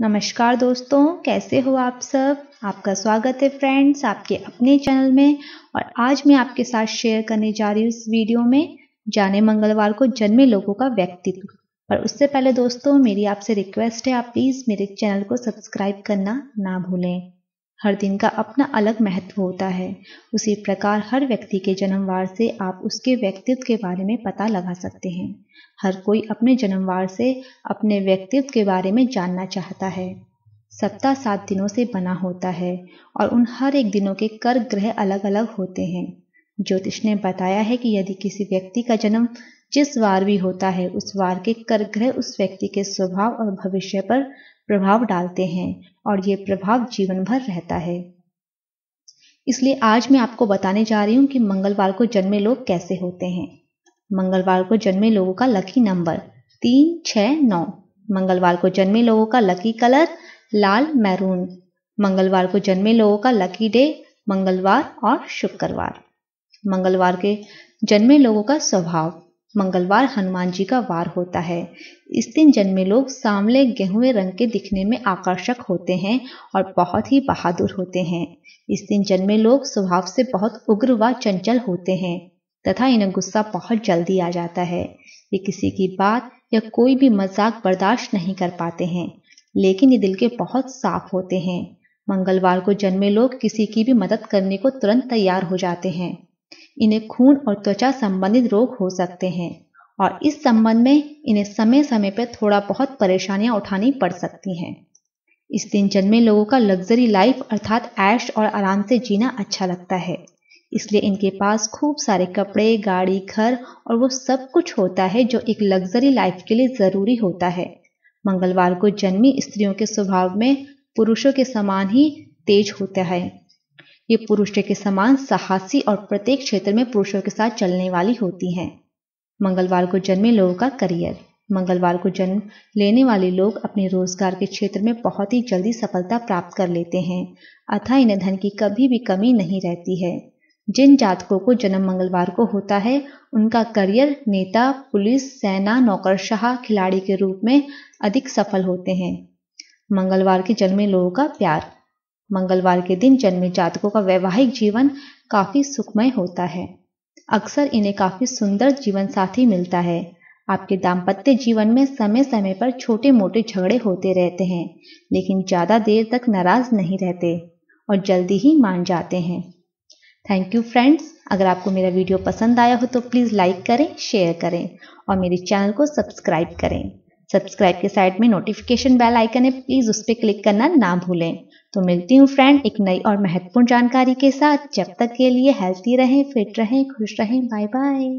नमस्कार दोस्तों कैसे हो आप सब आपका स्वागत है फ्रेंड्स आपके अपने चैनल में और आज मैं आपके साथ शेयर करने जा रही हूँ इस वीडियो में जाने मंगलवार को जन्मे लोगों का व्यक्तित्व पर उससे पहले दोस्तों मेरी आपसे रिक्वेस्ट है आप प्लीज़ मेरे चैनल को सब्सक्राइब करना ना भूलें हर दिन का अपना अलग महत्व होता है उसी प्रकार हर व्यक्ति के जन्मवार से आप उसके व्यक्तित्व के बारे में पता लगा सकते हैं हर कोई अपने जन्मवार से अपने व्यक्तित्व के बारे में जानना चाहता है सप्ताह सात दिनों से बना होता है और उन हर एक दिनों के कर ग्रह अलग अलग होते हैं ज्योतिष ने बताया है कि यदि किसी व्यक्ति का जन्म जिस वार भी होता है उस वार के कर ग्रह उस व्यक्ति के स्वभाव और भविष्य पर प्रभाव डालते हैं और ये प्रभाव जीवन भर रहता है इसलिए आज मैं आपको बताने जा रही हूँ कि मंगलवार को जन्मे लोग कैसे होते हैं मंगलवार को जन्मे लोगों का लकी नंबर तीन छ नौ मंगलवार को जन्मे लोगों का लकी कलर लाल मैरून मंगलवार को जन्मे लोगों का लकी डे मंगलवार और शुक्रवार मंगलवार के जन्मे लोगों का स्वभाव मंगलवार हनुमान जी का वार होता है इस दिन जन्मे लोग सांवले गेहूं रंग के दिखने में आकर्षक होते हैं और बहुत ही बहादुर होते हैं इस दिन जन्मे लोग स्वभाव से बहुत उग्र व चंचल होते हैं तथा इन्हें गुस्सा बहुत जल्दी आ जाता है ये किसी की बात या कोई भी मजाक बर्दाश्त नहीं कर पाते हैं लेकिन ये दिल के बहुत साफ होते हैं मंगलवार को जन्मे लोग किसी की भी मदद करने को तुरंत तैयार हो जाते हैं इन्हें खून और त्वचा संबंधित रोग हो सकते हैं और इस संबंध में इन्हें समय समय पर थोड़ा बहुत परेशानियां उठानी पड़ सकती हैं इस दिन जन्मे लोगों का लग्जरी लाइफ अर्थात ऐश और आराम से जीना अच्छा लगता है इसलिए इनके पास खूब सारे कपड़े गाड़ी घर और वो सब कुछ होता है जो एक लग्जरी लाइफ के लिए ज़रूरी होता है मंगलवार को जन्मी स्त्रियों के स्वभाव में पुरुषों के समान ही तेज होता है ये पुरुषों के समान साहसी और प्रत्येक क्षेत्र में पुरुषों के साथ चलने वाली होती हैं मंगलवार को जन्मे लोगों का करियर मंगलवार को जन्म लेने वाले लोग अपने रोजगार के क्षेत्र में बहुत ही जल्दी सफलता प्राप्त कर लेते हैं अथा इन्हें धन की कभी भी कमी नहीं रहती है जिन जातकों को जन्म मंगलवार को होता है उनका करियर नेता पुलिस सेना नौकरशाह खिलाड़ी के रूप में अधिक सफल होते हैं मंगलवार के जन्मे लोगों का प्यार मंगलवार के दिन जन्मे जातकों का वैवाहिक जीवन काफी सुखमय होता है अक्सर इन्हें काफी सुंदर जीवन साथी मिलता है आपके दाम्पत्य जीवन में समय समय पर छोटे मोटे झगड़े होते रहते हैं लेकिन ज़्यादा देर तक नाराज नहीं रहते और जल्दी ही मान जाते हैं थैंक यू फ्रेंड्स अगर आपको मेरा वीडियो पसंद आया हो तो प्लीज़ लाइक करें शेयर करें और मेरे चैनल को सब्सक्राइब करें सब्सक्राइब के साइड में नोटिफिकेशन बेल आइकन है प्लीज़ उस पर क्लिक करना ना भूलें तो मिलती हूँ फ्रेंड एक नई और महत्वपूर्ण जानकारी के साथ जब तक के लिए हेल्थी रहें फिट रहें खुश रहें बाय बाय